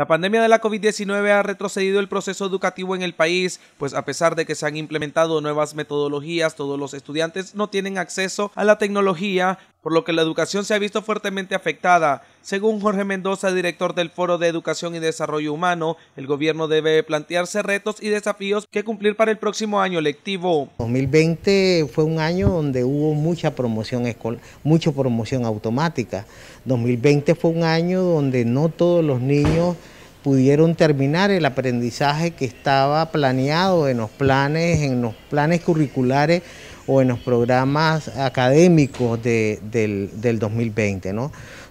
La pandemia de la COVID-19 ha retrocedido el proceso educativo en el país, pues a pesar de que se han implementado nuevas metodologías, todos los estudiantes no tienen acceso a la tecnología, por lo que la educación se ha visto fuertemente afectada. Según Jorge Mendoza, director del Foro de Educación y Desarrollo Humano, el gobierno debe plantearse retos y desafíos que cumplir para el próximo año lectivo. 2020 fue un año donde hubo mucha promoción escolar, mucha promoción automática. 2020 fue un año donde no todos los niños pudieron terminar el aprendizaje que estaba planeado en los planes, en los planes curriculares o en los programas académicos del, 2020.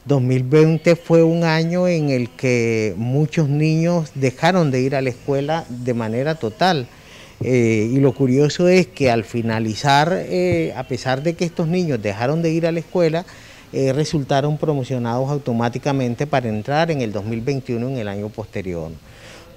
2020 fue un año en el que muchos niños dejaron de ir a la escuela de manera total. Eh, y lo curioso es que al finalizar, eh, a pesar de que estos niños dejaron de ir a la escuela, eh, resultaron promocionados automáticamente para entrar en el 2021 en el año posterior.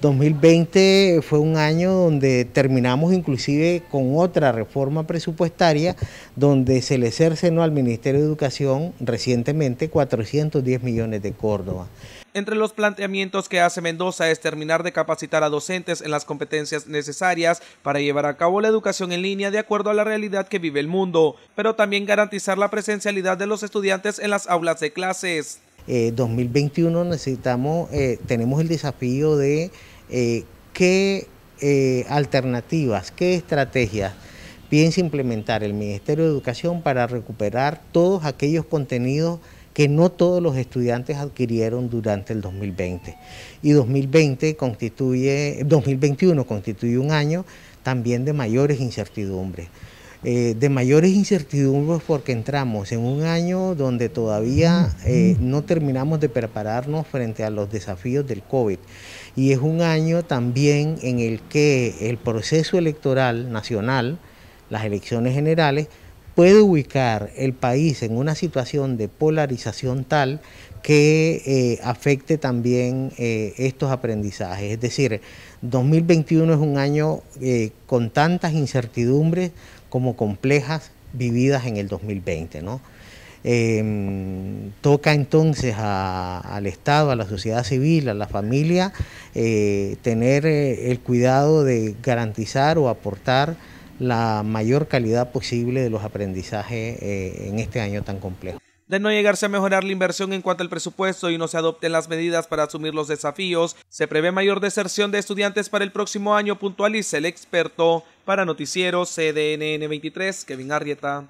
2020 fue un año donde terminamos inclusive con otra reforma presupuestaria donde se le cercenó al Ministerio de Educación recientemente 410 millones de Córdoba. Entre los planteamientos que hace Mendoza es terminar de capacitar a docentes en las competencias necesarias para llevar a cabo la educación en línea de acuerdo a la realidad que vive el mundo, pero también garantizar la presencialidad de los estudiantes en las aulas de clases. 2021 eh, necesitamos, eh, tenemos el desafío de eh, qué eh, alternativas, qué estrategias piensa implementar el Ministerio de Educación para recuperar todos aquellos contenidos que no todos los estudiantes adquirieron durante el 2020. Y 2020 constituye, 2021 constituye un año también de mayores incertidumbres. Eh, de mayores incertidumbres porque entramos en un año donde todavía eh, no terminamos de prepararnos frente a los desafíos del COVID. Y es un año también en el que el proceso electoral nacional, las elecciones generales, puede ubicar el país en una situación de polarización tal que eh, afecte también estos aprendizajes. Es decir, 2021 es un año con tantas incertidumbres como complejas vividas en el 2020. Em, toca entonces al Estado, a la sociedad civil, a la familia, eh, tener eh, el cuidado de garantizar o aportar la mayor calidad posible de los aprendizajes eh, en este año tan complejo. De no llegarse a mejorar la inversión en cuanto al presupuesto y no se adopten las medidas para asumir los desafíos, se prevé mayor deserción de estudiantes para el próximo año, puntualiza el experto para Noticieros CDNN23, Kevin Arrieta.